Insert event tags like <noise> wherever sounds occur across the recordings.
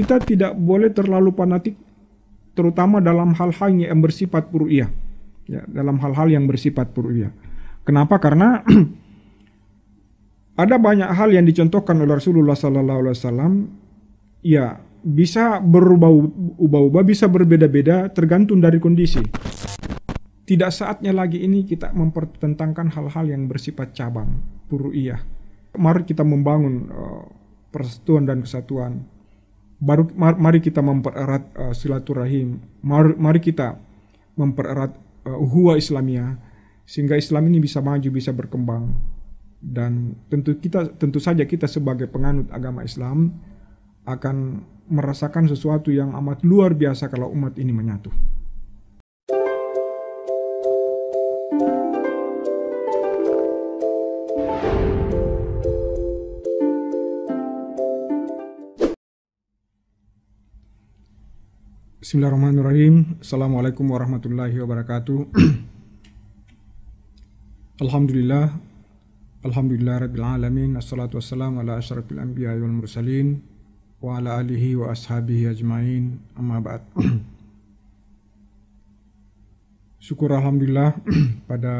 Kita tidak boleh terlalu fanatik terutama dalam hal-hal yang bersifat puru'iyah. Ya, dalam hal-hal yang bersifat puru'iyah. Kenapa? Karena <clears throat> ada banyak hal yang dicontohkan oleh Rasulullah sallallahu alaihi wasallam ya bisa berubah-ubah, bisa berbeda-beda tergantung dari kondisi. Tidak saatnya lagi ini kita mempertentangkan hal-hal yang bersifat cabang, puru'iyah. Mari kita membangun uh, eh, persatuan dan kesatuan baru mar, mari kita mempererat uh, silaturahim mar, mari kita mempererat uh, uhuwa Islamia sehingga Islam ini bisa maju bisa berkembang dan tentu kita tentu saja kita sebagai penganut agama Islam akan merasakan sesuatu yang amat luar biasa kalau umat ini menyatu. Bismillahirrahmanirrahim. Assalamualaikum warahmatullahi wabarakatuh. <clears throat> Alhamdulillah. Alhamdulillah Rabbil Alamin. Assalatu wassalamu ala ashrafil anbiya wal mursalin. Wa ala alihi wa ashabihi ajmain. Amma ba'd. <clears throat> Syukur Alhamdulillah <clears throat> pada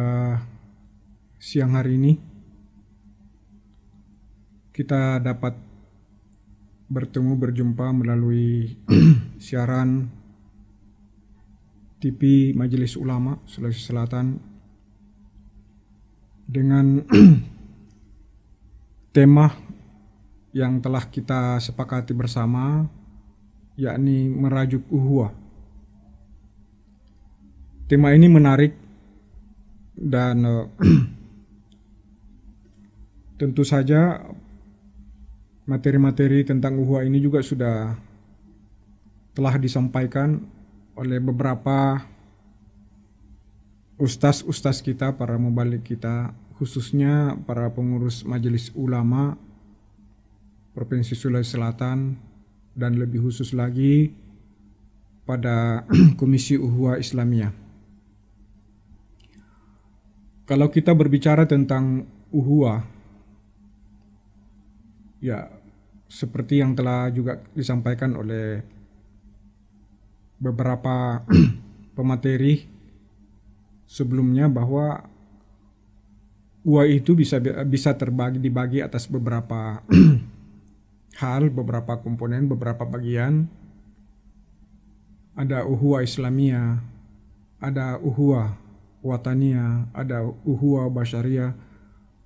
siang hari ini kita dapat bertemu berjumpa melalui siaran TV Majelis Ulama Sulawesi Selatan dengan <clears throat> tema yang telah kita sepakati bersama yakni merajuk uhuwa. Tema ini menarik dan eh, <clears throat> tentu saja materi-materi tentang uhuwa ini juga sudah telah disampaikan oleh beberapa ustaz-ustaz kita, para mubalik kita, khususnya para pengurus majelis ulama Provinsi Sulawesi Selatan dan lebih khusus lagi pada <clears throat> Komisi Uhwa Islamiyah. Kalau kita berbicara tentang Uhwa, ya seperti yang telah juga disampaikan oleh beberapa <clears throat> pemateri sebelumnya bahwa uang itu bisa bisa terbagi dibagi atas beberapa <clears throat> hal, beberapa komponen, beberapa bagian. Ada uhuwa Islamia, ada uhuwa watania, ada uhuwa Basharia,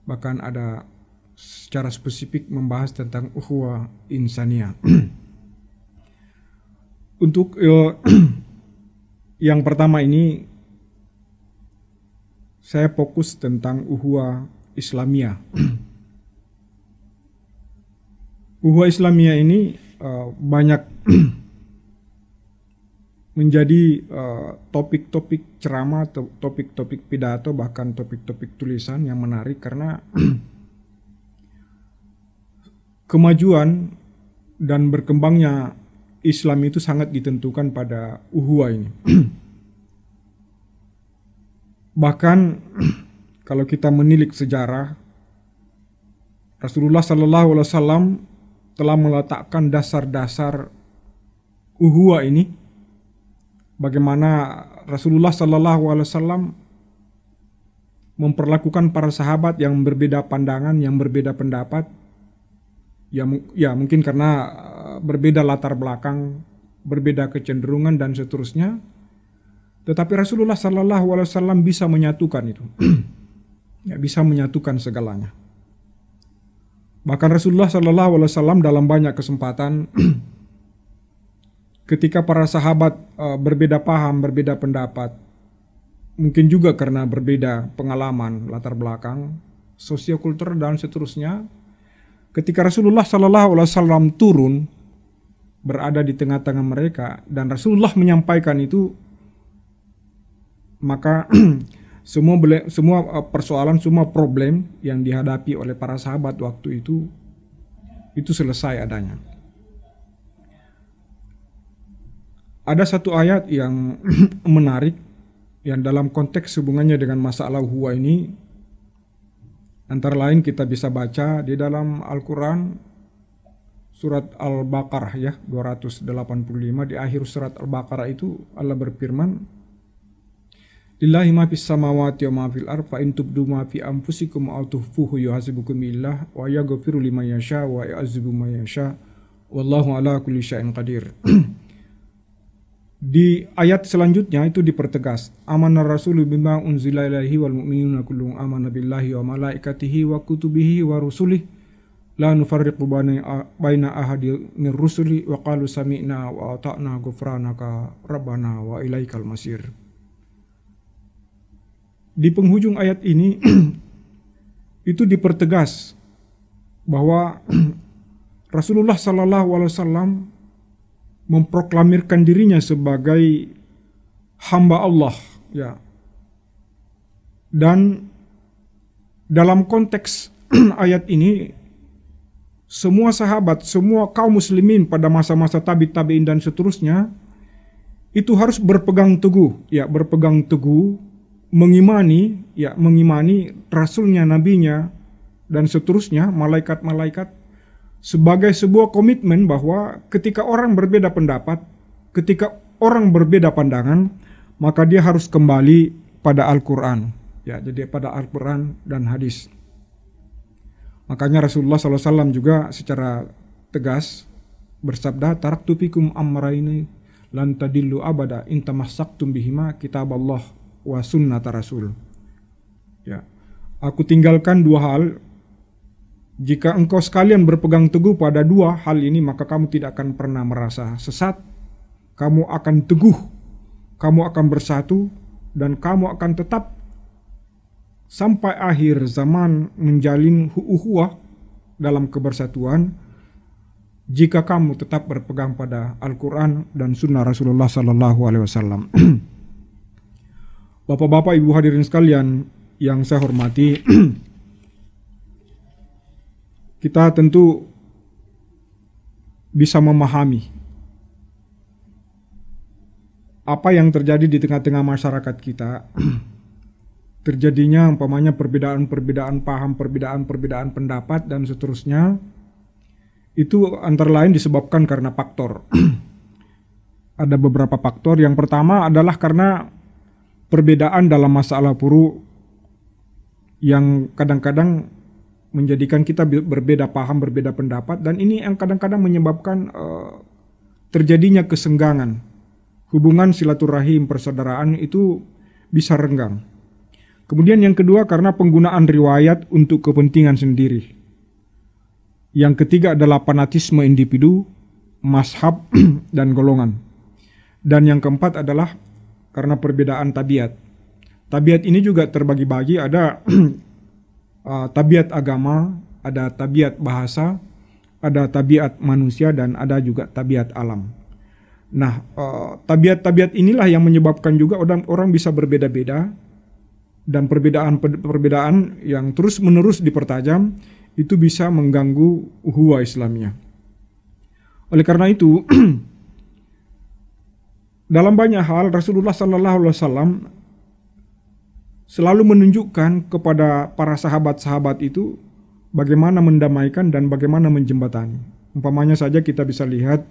bahkan ada secara spesifik membahas tentang uhuwa insania. <clears throat> untuk uh, <clears throat> yang pertama ini saya fokus tentang uhwa Islamia. <clears throat> uhwa Islamia ini uh, banyak <clears throat> menjadi eh, topik-topik uh, topik -topik ceramah, topik-topik pidato, bahkan topik-topik tulisan yang menarik karena kemajuan dan berkembangnya Islam itu sangat ditentukan pada uhuwa ini. <clears throat> Bahkan <clears throat> kalau kita menilik sejarah Rasulullah Shallallahu Alaihi Wasallam telah meletakkan dasar-dasar uhuwa ini bagaimana Rasulullah Shallallahu Alaihi Wasallam memperlakukan para sahabat yang berbeda pandangan, yang berbeda pendapat, ya, ya mungkin karena berbeda latar belakang, berbeda kecenderungan dan seterusnya. Tetapi Rasulullah Sallallahu Alaihi Wasallam bisa menyatukan itu, <clears throat> ya, bisa menyatukan segalanya. Bahkan Rasulullah Sallallahu Alaihi Wasallam dalam banyak kesempatan, <clears throat> ketika para sahabat uh, berbeda paham, berbeda pendapat, mungkin juga karena berbeda pengalaman, latar belakang, sosiokultur dan seterusnya, ketika Rasulullah Sallallahu Alaihi Wasallam turun berada di tengah-tengah mereka dan Rasulullah menyampaikan itu maka <clears throat> semua semua eh, persoalan semua problem yang dihadapi oleh para sahabat waktu itu itu selesai adanya. Ada satu ayat yang <clears throat> menarik yang dalam konteks hubungannya dengan masalah huwa ini antara lain kita bisa baca di dalam Al-Qur'an surat Al-Baqarah ya 285 di akhir surat Al-Baqarah itu Allah berfirman Lillahi ma fis samawati wa ma fil ard fa in tubdu ma fi anfusikum aw tukhfuhu yuhasibukum billah wa yaghfiru liman yasha wa yu'adzibu man yasha wallahu ala kulli syai'in qadir. Di ayat selanjutnya itu dipertegas amanah rasul bima unzila ilaihi wal mu'minuna kullun amana billahi wa malaikatihi wa kutubihi wa rusulih la nufarriqu baina ahadi min rusuli wa qalu sami'na wa ata'na ghufranaka rabbana wa ilaikal masir. Di penghujung ayat ini <clears throat> itu dipertegas bahwa <clears throat> Rasulullah sallallahu alaihi wasallam memproklamirkan dirinya sebagai hamba Allah ya. Dan dalam konteks <clears throat> ayat ini semua sahabat, semua kaum muslimin pada masa-masa tabi tabiin dan seterusnya itu harus berpegang teguh, ya berpegang teguh mengimani, ya mengimani rasulnya, nabinya dan seterusnya, malaikat-malaikat sebagai sebuah komitmen bahwa ketika orang berbeda pendapat, ketika orang berbeda pandangan, maka dia harus kembali pada Al-Qur'an. Ya, jadi pada Al-Qur'an dan hadis. Makanya Rasulullah SAW juga secara tegas bersabda tarak tupikum amra ini lantadillu abada intamasaktum bihima kitab Allah wa sunnata Rasul. Ya. Aku tinggalkan dua hal jika engkau sekalian berpegang teguh pada dua hal ini, maka kamu tidak akan pernah merasa sesat. Kamu akan teguh, kamu akan bersatu, dan kamu akan tetap sampai akhir zaman menjalin uhuwah dalam kebersatuan jika kamu tetap berpegang pada Al-Quran dan Sunnah Rasulullah Sallallahu Alaihi Wasallam. <clears throat> Bapak-bapak, ibu hadirin sekalian yang saya hormati, <clears throat> kita tentu bisa memahami apa yang terjadi di tengah-tengah masyarakat kita <clears throat> terjadinya umpamanya perbedaan-perbedaan paham, perbedaan-perbedaan pendapat dan seterusnya itu antara lain disebabkan karena faktor. <clears throat> Ada beberapa faktor. Yang pertama adalah karena perbedaan dalam masalah puru yang kadang-kadang menjadikan kita berbeda paham, berbeda pendapat dan ini yang kadang-kadang menyebabkan uh, terjadinya kesenggangan. Hubungan silaturahim persaudaraan itu bisa renggang Kemudian yang kedua karena penggunaan riwayat untuk kepentingan sendiri. Yang ketiga adalah fanatisme individu, mashab, <clears throat> dan golongan. Dan yang keempat adalah karena perbedaan tabiat. Tabiat ini juga terbagi-bagi, ada <clears throat> uh, tabiat agama, ada tabiat bahasa, ada tabiat manusia, dan ada juga tabiat alam. Nah, uh, tabiat-tabiat inilah yang menyebabkan juga orang bisa berbeda-beda dan perbedaan-perbedaan yang terus-menerus dipertajam itu bisa mengganggu uhuwa Islamnya. Oleh karena itu, <clears throat> dalam banyak hal Rasulullah Sallallahu Alaihi Wasallam selalu menunjukkan kepada para sahabat-sahabat itu bagaimana mendamaikan dan bagaimana menjembatani. Umpamanya saja kita bisa lihat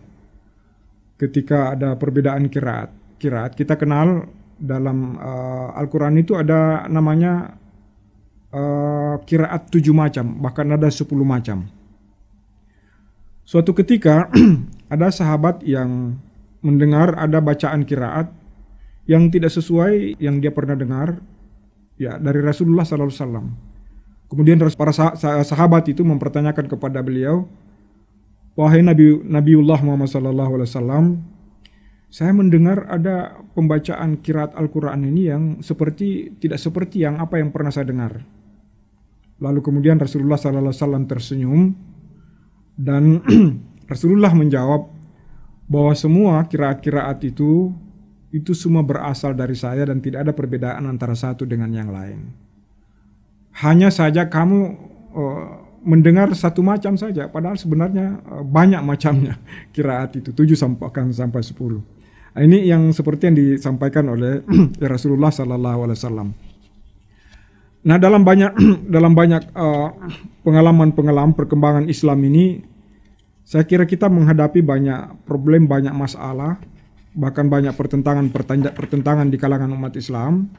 ketika ada perbedaan kiraat. Kiraat kita kenal dalam uh, Al-Quran itu ada namanya uh, eh, kiraat tujuh macam, bahkan ada sepuluh macam. Suatu ketika <clears throat> ada sahabat yang mendengar ada bacaan kiraat yang tidak sesuai yang dia pernah dengar ya dari Rasulullah Sallallahu Alaihi Wasallam. Kemudian para sahabat itu mempertanyakan kepada beliau, wahai Nabi Nabiullah Muhammad Sallallahu Alaihi Wasallam saya mendengar ada pembacaan kirat Al-Quran ini yang seperti tidak seperti yang apa yang pernah saya dengar. Lalu kemudian Rasulullah SAW tersenyum dan <clears throat> Rasulullah menjawab bahwa semua kiraat-kiraat itu itu semua berasal dari saya dan tidak ada perbedaan antara satu dengan yang lain. Hanya saja kamu uh, mendengar satu macam saja, padahal sebenarnya uh, banyak macamnya <laughs> kiraat itu, 7 sampai, sampai 10. Nah, ini yang seperti yang disampaikan oleh <clears throat> Rasulullah Sallallahu Alaihi Wasallam. Nah dalam banyak <clears throat> dalam banyak eh, pengalaman-pengalaman uh, perkembangan Islam ini, saya kira kita menghadapi banyak problem, banyak masalah, bahkan banyak pertentangan pertentangan di kalangan umat Islam.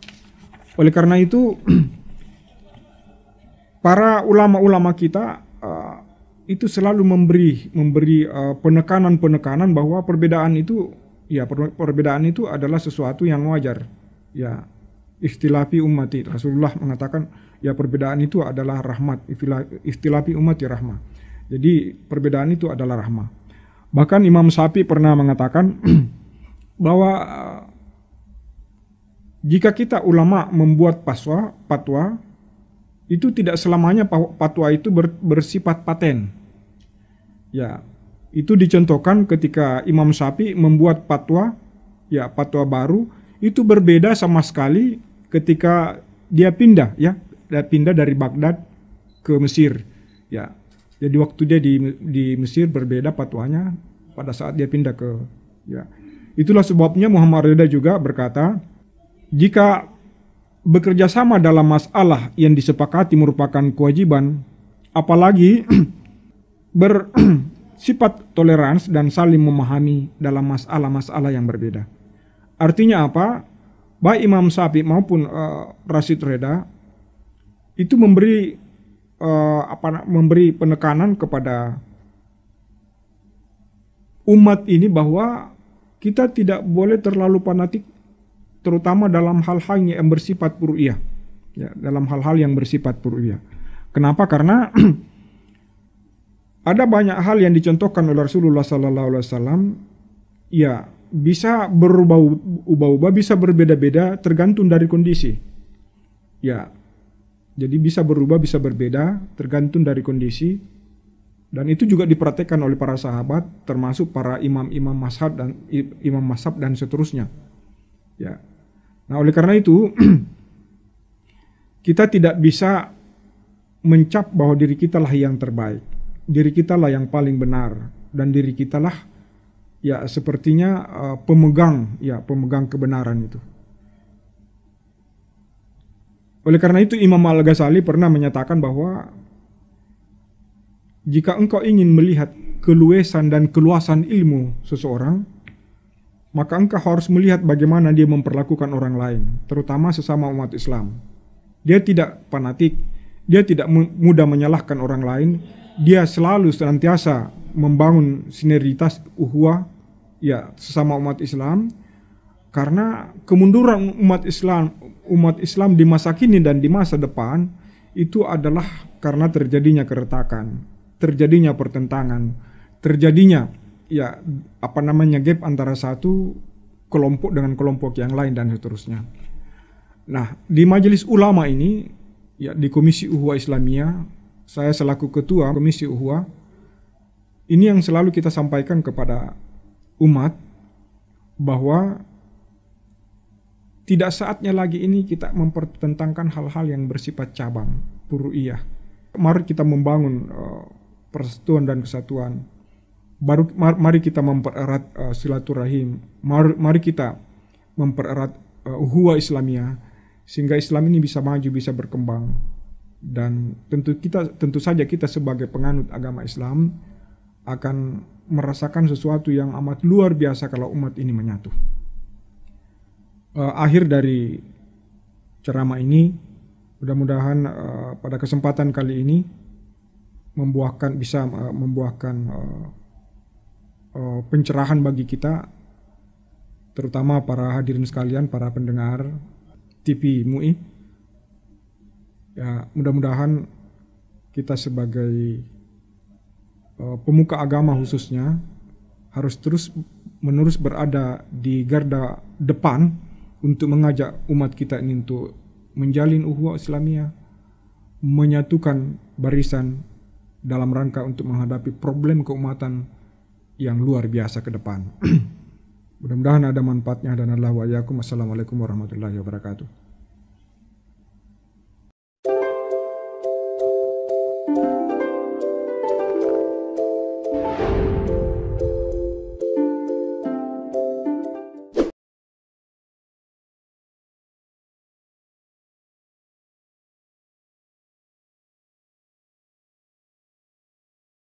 Oleh karena itu, <clears throat> para ulama-ulama kita uh, itu selalu memberi memberi eh, penekanan-penekanan uh, penekanan -penekanan bahwa perbedaan itu ya perbedaan itu adalah sesuatu yang wajar ya umat umati Rasulullah mengatakan ya perbedaan itu adalah rahmat umat umati rahmat jadi perbedaan itu adalah rahmat bahkan Imam Sapi pernah mengatakan <clears throat> bahwa eh, jika kita ulama membuat paswa, patwa itu tidak selamanya patwa itu bersifat paten ya itu dicontohkan ketika Imam sapi membuat patwa, ya patwa baru, itu berbeda sama sekali ketika dia pindah, ya, pindah dari Baghdad ke Mesir, ya. Jadi waktu dia di di Mesir berbeda patwanya pada saat dia pindah ke, ya. Itulah sebabnya Muhammad Rida juga berkata, jika bekerja sama dalam masalah yang disepakati merupakan kewajiban, apalagi <clears throat> ber <clears throat> sifat toleransi dan saling memahami dalam masalah-masalah yang berbeda. Artinya apa? Baik Imam sapi maupun uh, eh, Rasid Reda itu memberi uh, apa memberi penekanan kepada umat ini bahwa kita tidak boleh terlalu fanatik terutama dalam hal-hal yang bersifat puria, Ya, dalam hal-hal yang bersifat puria. Kenapa? Karena <clears throat> Ada banyak hal yang dicontohkan oleh Rasulullah Sallallahu Alaihi Wasallam, ya bisa berubah-ubah, bisa berbeda-beda tergantung dari kondisi. Ya, jadi bisa berubah, bisa berbeda tergantung dari kondisi. Dan itu juga diperhatikan oleh para sahabat, termasuk para imam-imam mashab dan imam mashab dan seterusnya. Ya. Nah, oleh karena itu <clears throat> kita tidak bisa mencap bahwa diri kita lah yang terbaik diri kita lah yang paling benar dan diri kita lah ya sepertinya uh, pemegang ya pemegang kebenaran itu. Oleh karena itu Imam Al-Ghazali pernah menyatakan bahwa jika engkau ingin melihat keluasan dan keluasan ilmu seseorang, maka engkau harus melihat bagaimana dia memperlakukan orang lain, terutama sesama umat Islam. Dia tidak fanatik, dia tidak mudah menyalahkan orang lain, dia selalu senantiasa membangun sinergitas uhuah ya sesama umat Islam karena kemunduran umat Islam umat Islam di masa kini dan di masa depan itu adalah karena terjadinya keretakan, terjadinya pertentangan, terjadinya ya apa namanya gap antara satu kelompok dengan kelompok yang lain dan seterusnya. Nah, di majelis ulama ini ya di Komisi Uhuwa Islamiyah saya selaku ketua Komisi UHUA, ini yang selalu kita sampaikan kepada umat bahwa tidak saatnya lagi ini kita mempertentangkan hal-hal yang bersifat cabang, puru'iyah. Mari kita membangun eh, persatuan dan kesatuan. Baru mari kita mempererat eh, silaturahim. mari kita mempererat eh, uhuwa sehingga Islam ini bisa maju, bisa berkembang dan tentu kita tentu saja kita sebagai penganut agama Islam akan merasakan sesuatu yang amat luar biasa kalau umat ini menyatu. Uh, akhir dari ceramah ini, mudah-mudahan uh, pada kesempatan kali ini membuahkan bisa uh, membuahkan uh, uh, pencerahan bagi kita, terutama para hadirin sekalian, para pendengar TV MUI Ya, mudah-mudahan kita sebagai uh, pemuka agama khususnya harus terus menerus berada di garda depan untuk mengajak umat kita ini untuk menjalin uhuwa Islamiyah, menyatukan barisan dalam rangka untuk menghadapi problem keumatan yang luar biasa ke depan. <clears throat> Mudah-mudahan ada manfaatnya dan Allah wa Assalamualaikum warahmatullahi wabarakatuh.